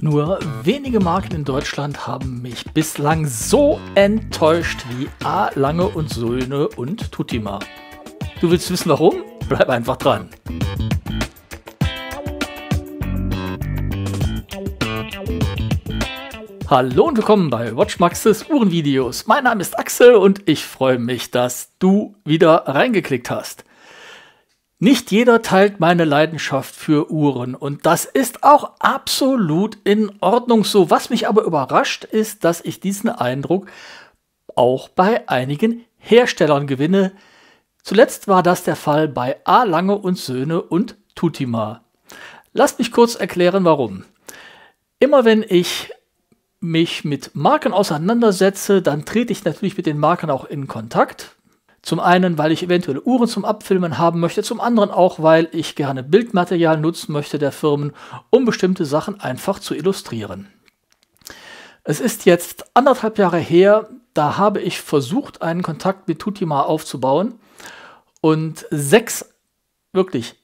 Nur wenige Marken in Deutschland haben mich bislang so enttäuscht wie A. Lange und Söhne und Tutima. Du willst wissen warum? Bleib einfach dran. Hallo und willkommen bei Watchmaxes Uhrenvideos. Mein Name ist Axel und ich freue mich, dass du wieder reingeklickt hast. Nicht jeder teilt meine Leidenschaft für Uhren und das ist auch absolut in Ordnung so. Was mich aber überrascht ist, dass ich diesen Eindruck auch bei einigen Herstellern gewinne. Zuletzt war das der Fall bei A. Lange und Söhne und Tutima. Lasst mich kurz erklären, warum. Immer wenn ich mich mit Marken auseinandersetze, dann trete ich natürlich mit den Marken auch in Kontakt zum einen, weil ich eventuelle Uhren zum Abfilmen haben möchte, zum anderen auch, weil ich gerne Bildmaterial nutzen möchte der Firmen, um bestimmte Sachen einfach zu illustrieren. Es ist jetzt anderthalb Jahre her, da habe ich versucht, einen Kontakt mit Tutima aufzubauen und sechs, wirklich,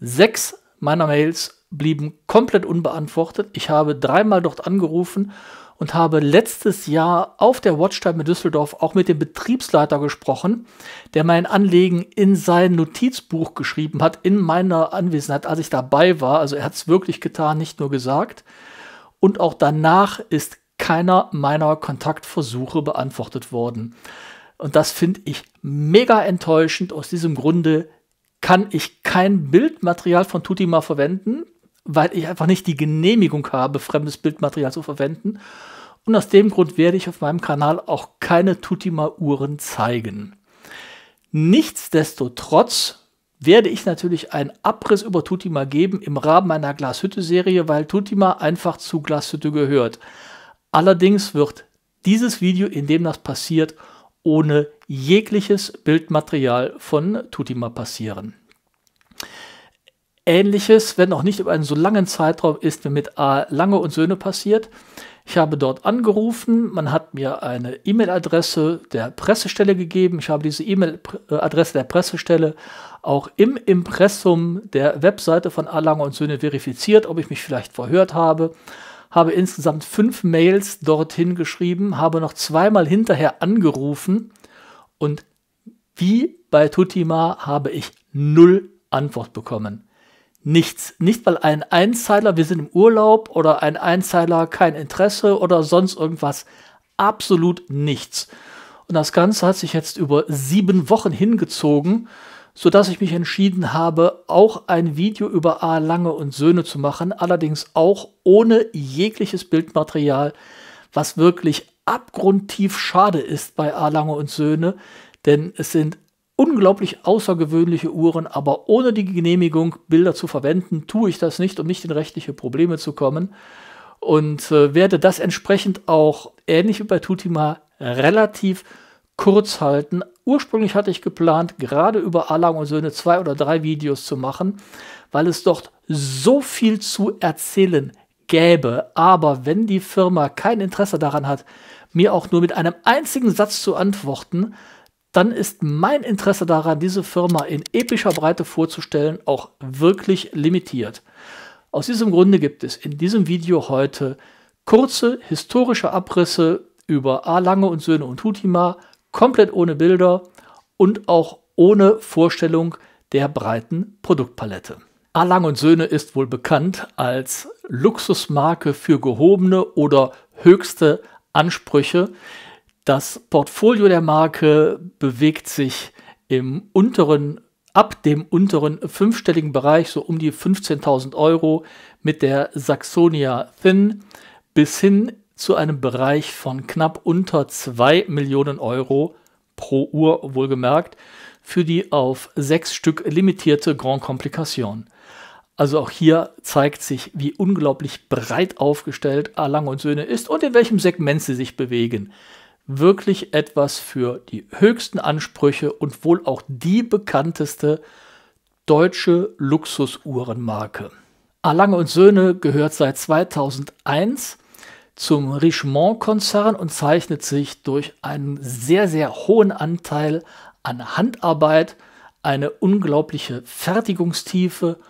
sechs meiner Mails blieben komplett unbeantwortet. Ich habe dreimal dort angerufen und habe letztes Jahr auf der Watchtime in Düsseldorf auch mit dem Betriebsleiter gesprochen, der mein Anliegen in sein Notizbuch geschrieben hat, in meiner Anwesenheit, als ich dabei war. Also er hat es wirklich getan, nicht nur gesagt. Und auch danach ist keiner meiner Kontaktversuche beantwortet worden. Und das finde ich mega enttäuschend. Aus diesem Grunde kann ich kein Bildmaterial von Tutima verwenden weil ich einfach nicht die Genehmigung habe, fremdes Bildmaterial zu verwenden. Und aus dem Grund werde ich auf meinem Kanal auch keine Tutima-Uhren zeigen. Nichtsdestotrotz werde ich natürlich einen Abriss über Tutima geben im Rahmen meiner Glashütte-Serie, weil Tutima einfach zu Glashütte gehört. Allerdings wird dieses Video, in dem das passiert, ohne jegliches Bildmaterial von Tutima passieren. Ähnliches, wenn auch nicht über einen so langen Zeitraum, ist mir mit A. Lange und Söhne passiert. Ich habe dort angerufen, man hat mir eine E-Mail-Adresse der Pressestelle gegeben. Ich habe diese E-Mail-Adresse der Pressestelle auch im Impressum der Webseite von Erlanger und Söhne verifiziert, ob ich mich vielleicht verhört habe. Habe insgesamt fünf Mails dorthin geschrieben, habe noch zweimal hinterher angerufen und wie bei Tutima habe ich null Antwort bekommen nichts. Nicht, weil ein Einzeiler, wir sind im Urlaub oder ein Einzeiler, kein Interesse oder sonst irgendwas. Absolut nichts. Und das Ganze hat sich jetzt über sieben Wochen hingezogen, sodass ich mich entschieden habe, auch ein Video über A. Lange und Söhne zu machen, allerdings auch ohne jegliches Bildmaterial, was wirklich abgrundtief schade ist bei A. Lange und Söhne, denn es sind unglaublich außergewöhnliche Uhren, aber ohne die Genehmigung, Bilder zu verwenden, tue ich das nicht, um nicht in rechtliche Probleme zu kommen. Und äh, werde das entsprechend auch ähnlich wie bei Tutima relativ kurz halten. Ursprünglich hatte ich geplant, gerade über Alang und Söhne zwei oder drei Videos zu machen, weil es dort so viel zu erzählen gäbe. Aber wenn die Firma kein Interesse daran hat, mir auch nur mit einem einzigen Satz zu antworten, dann ist mein Interesse daran, diese Firma in epischer Breite vorzustellen, auch wirklich limitiert. Aus diesem Grunde gibt es in diesem Video heute kurze historische Abrisse über A. Lange und Söhne und Hutima, komplett ohne Bilder und auch ohne Vorstellung der breiten Produktpalette. A. Lange und Söhne ist wohl bekannt als Luxusmarke für gehobene oder höchste Ansprüche, das Portfolio der Marke bewegt sich im unteren, ab dem unteren fünfstelligen Bereich, so um die 15.000 Euro mit der Saxonia Thin bis hin zu einem Bereich von knapp unter 2 Millionen Euro pro Uhr wohlgemerkt für die auf sechs Stück limitierte Grand Complication. Also auch hier zeigt sich, wie unglaublich breit aufgestellt Erlange und Söhne ist und in welchem Segment sie sich bewegen wirklich etwas für die höchsten Ansprüche und wohl auch die bekannteste deutsche Luxusuhrenmarke. Erlange und Söhne gehört seit 2001 zum Richemont-Konzern und zeichnet sich durch einen sehr, sehr hohen Anteil an Handarbeit, eine unglaubliche Fertigungstiefe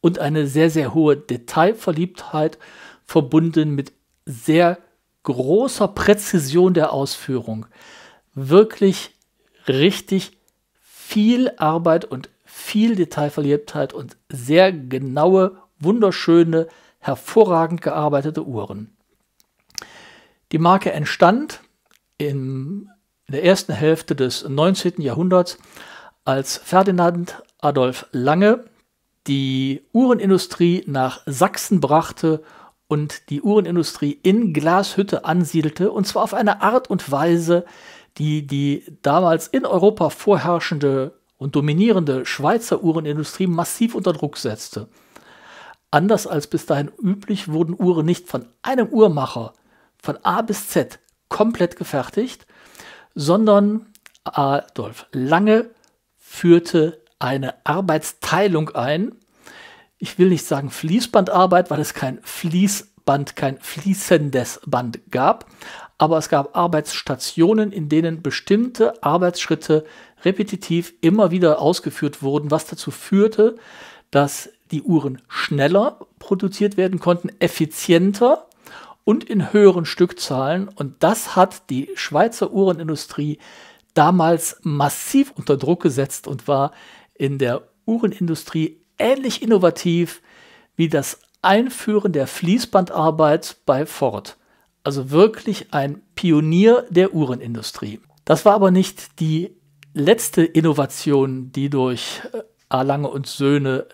und eine sehr, sehr hohe Detailverliebtheit verbunden mit sehr großer Präzision der Ausführung wirklich richtig viel Arbeit und viel Detailverliebtheit und sehr genaue, wunderschöne, hervorragend gearbeitete Uhren. Die Marke entstand in der ersten Hälfte des 19. Jahrhunderts, als Ferdinand Adolf Lange die Uhrenindustrie nach Sachsen brachte und die Uhrenindustrie in Glashütte ansiedelte, und zwar auf eine Art und Weise, die die damals in Europa vorherrschende und dominierende Schweizer Uhrenindustrie massiv unter Druck setzte. Anders als bis dahin üblich wurden Uhren nicht von einem Uhrmacher von A bis Z komplett gefertigt, sondern Adolf Lange führte eine Arbeitsteilung ein, ich will nicht sagen Fließbandarbeit, weil es kein Fließband, kein fließendes Band gab, aber es gab Arbeitsstationen, in denen bestimmte Arbeitsschritte repetitiv immer wieder ausgeführt wurden, was dazu führte, dass die Uhren schneller produziert werden konnten, effizienter und in höheren Stückzahlen. Und das hat die Schweizer Uhrenindustrie damals massiv unter Druck gesetzt und war in der Uhrenindustrie ähnlich innovativ wie das Einführen der Fließbandarbeit bei Ford. Also wirklich ein Pionier der Uhrenindustrie. Das war aber nicht die letzte Innovation, die durch Erlange äh, und Söhne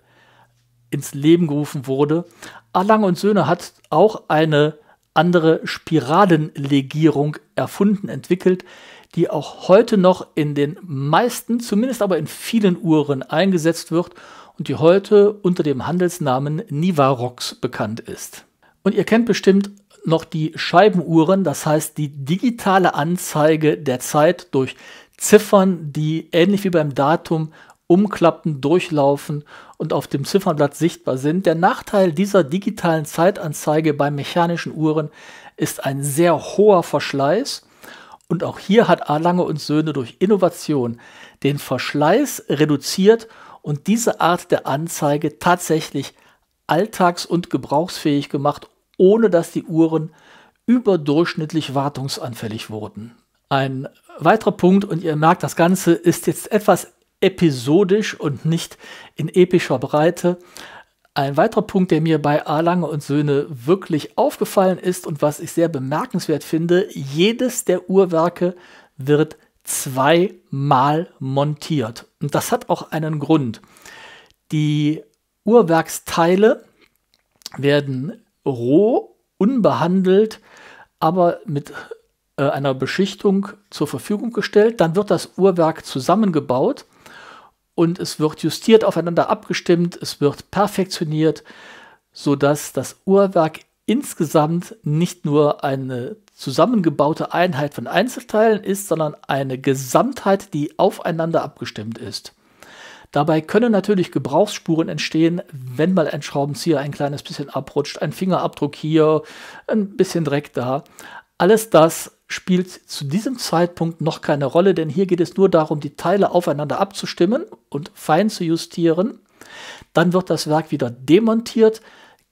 ins Leben gerufen wurde. Erlange und Söhne hat auch eine andere Spiralenlegierung erfunden, entwickelt, die auch heute noch in den meisten, zumindest aber in vielen Uhren eingesetzt wird und die heute unter dem Handelsnamen Nivarox bekannt ist. Und ihr kennt bestimmt noch die Scheibenuhren, das heißt die digitale Anzeige der Zeit durch Ziffern, die ähnlich wie beim Datum umklappen, durchlaufen und auf dem Ziffernblatt sichtbar sind. Der Nachteil dieser digitalen Zeitanzeige bei mechanischen Uhren ist ein sehr hoher Verschleiß. Und auch hier hat Arlange und Söhne durch Innovation den Verschleiß reduziert und diese Art der Anzeige tatsächlich alltags- und gebrauchsfähig gemacht, ohne dass die Uhren überdurchschnittlich wartungsanfällig wurden. Ein weiterer Punkt, und ihr merkt, das Ganze ist jetzt etwas episodisch und nicht in epischer Breite. Ein weiterer Punkt, der mir bei A. Lange und Söhne wirklich aufgefallen ist und was ich sehr bemerkenswert finde, jedes der Uhrwerke wird zweimal montiert. Und das hat auch einen Grund. Die Uhrwerksteile werden roh, unbehandelt, aber mit äh, einer Beschichtung zur Verfügung gestellt. Dann wird das Uhrwerk zusammengebaut und es wird justiert, aufeinander abgestimmt, es wird perfektioniert, sodass das Uhrwerk insgesamt nicht nur eine zusammengebaute Einheit von Einzelteilen ist, sondern eine Gesamtheit, die aufeinander abgestimmt ist. Dabei können natürlich Gebrauchsspuren entstehen, wenn mal ein Schraubenzieher ein kleines bisschen abrutscht, ein Fingerabdruck hier, ein bisschen Dreck da. Alles das spielt zu diesem Zeitpunkt noch keine Rolle, denn hier geht es nur darum, die Teile aufeinander abzustimmen und fein zu justieren. Dann wird das Werk wieder demontiert,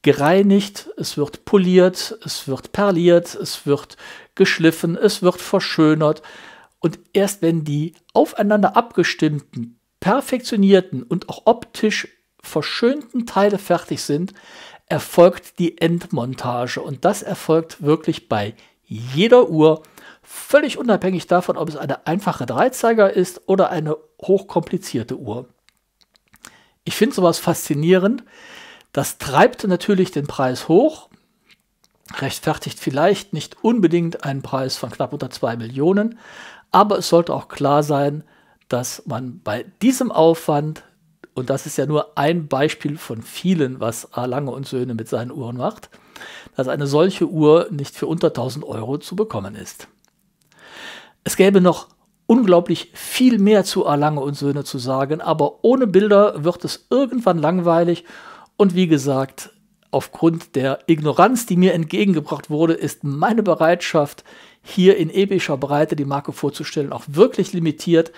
gereinigt, es wird poliert, es wird perliert, es wird geschliffen, es wird verschönert. Und erst wenn die aufeinander abgestimmten, perfektionierten und auch optisch verschönten Teile fertig sind, erfolgt die Endmontage. Und das erfolgt wirklich bei jeder Uhr, völlig unabhängig davon, ob es eine einfache Dreizeiger ist oder eine hochkomplizierte Uhr. Ich finde sowas faszinierend, das treibt natürlich den Preis hoch, rechtfertigt vielleicht nicht unbedingt einen Preis von knapp unter 2 Millionen, aber es sollte auch klar sein, dass man bei diesem Aufwand, und das ist ja nur ein Beispiel von vielen, was A. Lange und Söhne mit seinen Uhren macht, dass eine solche Uhr nicht für unter 1000 Euro zu bekommen ist. Es gäbe noch unglaublich viel mehr zu A. Lange und Söhne zu sagen, aber ohne Bilder wird es irgendwann langweilig und wie gesagt, aufgrund der Ignoranz, die mir entgegengebracht wurde, ist meine Bereitschaft, hier in epischer Breite die Marke vorzustellen, auch wirklich limitiert.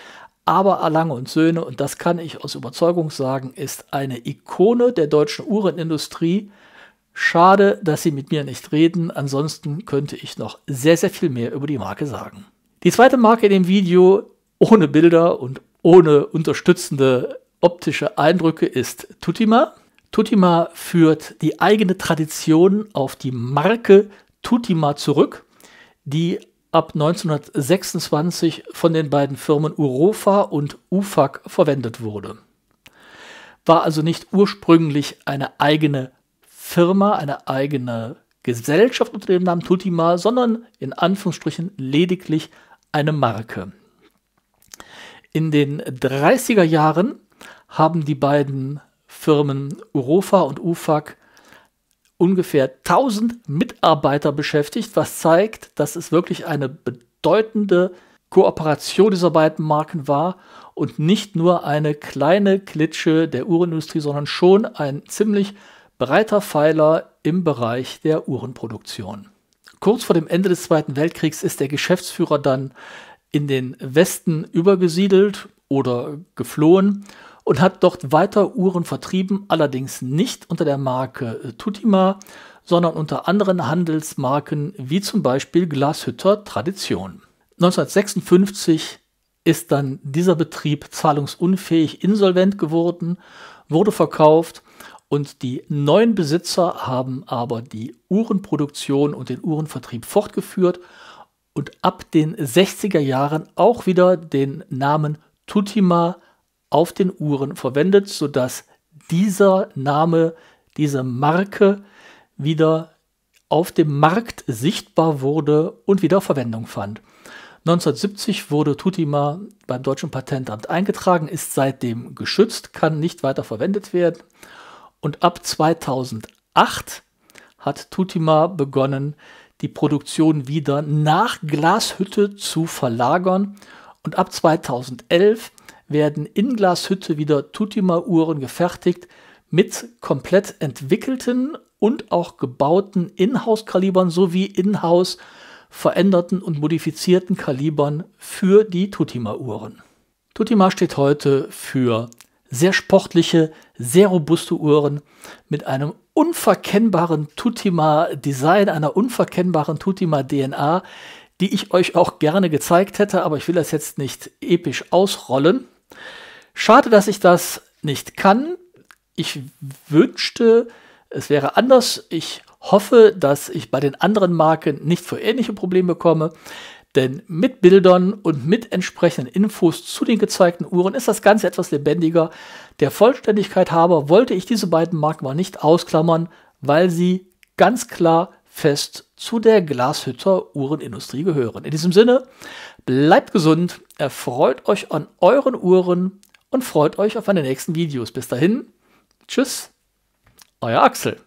Aber Erlange und Söhne, und das kann ich aus Überzeugung sagen, ist eine Ikone der deutschen Uhrenindustrie. Schade, dass Sie mit mir nicht reden, ansonsten könnte ich noch sehr, sehr viel mehr über die Marke sagen. Die zweite Marke in dem Video ohne Bilder und ohne unterstützende optische Eindrücke ist Tutima. Tutima führt die eigene Tradition auf die Marke Tutima zurück, die ab 1926 von den beiden Firmen Urofa und Ufac verwendet wurde. War also nicht ursprünglich eine eigene Firma, eine eigene Gesellschaft unter dem Namen Tutima, sondern in Anführungsstrichen lediglich eine Marke. In den 30er Jahren haben die beiden Firmen Urofa und UFAC ungefähr 1000 Mitarbeiter beschäftigt, was zeigt, dass es wirklich eine bedeutende Kooperation dieser beiden Marken war und nicht nur eine kleine Klitsche der Uhrenindustrie, sondern schon ein ziemlich breiter Pfeiler im Bereich der Uhrenproduktion. Kurz vor dem Ende des Zweiten Weltkriegs ist der Geschäftsführer dann in den Westen übergesiedelt oder geflohen und hat dort weiter Uhren vertrieben, allerdings nicht unter der Marke äh, Tutima, sondern unter anderen Handelsmarken wie zum Beispiel Glashütter Tradition. 1956 ist dann dieser Betrieb zahlungsunfähig insolvent geworden, wurde verkauft und die neuen Besitzer haben aber die Uhrenproduktion und den Uhrenvertrieb fortgeführt und ab den 60er Jahren auch wieder den Namen Tutima auf den Uhren verwendet, sodass dieser Name, diese Marke wieder auf dem Markt sichtbar wurde und wieder Verwendung fand. 1970 wurde Tutima beim Deutschen Patentamt eingetragen, ist seitdem geschützt, kann nicht weiter verwendet werden. Und ab 2008 hat Tutima begonnen, die Produktion wieder nach Glashütte zu verlagern. Und ab 2011 werden in Glashütte wieder Tutima-Uhren gefertigt mit komplett entwickelten und auch gebauten Inhouse-Kalibern sowie Inhouse veränderten und modifizierten Kalibern für die Tutima-Uhren. Tutima steht heute für sehr sportliche, sehr robuste Uhren mit einem unverkennbaren Tutima-Design, einer unverkennbaren Tutima-DNA, die ich euch auch gerne gezeigt hätte, aber ich will das jetzt nicht episch ausrollen. Schade, dass ich das nicht kann. Ich wünschte, es wäre anders. Ich hoffe, dass ich bei den anderen Marken nicht für ähnliche Probleme komme. Denn mit Bildern und mit entsprechenden Infos zu den gezeigten Uhren ist das Ganze etwas lebendiger. Der Vollständigkeit habe, wollte ich diese beiden Marken mal nicht ausklammern, weil sie ganz klar fest zu der Glashütter Uhrenindustrie gehören. In diesem Sinne, Bleibt gesund, erfreut euch an euren Uhren und freut euch auf meine nächsten Videos. Bis dahin, tschüss, euer Axel.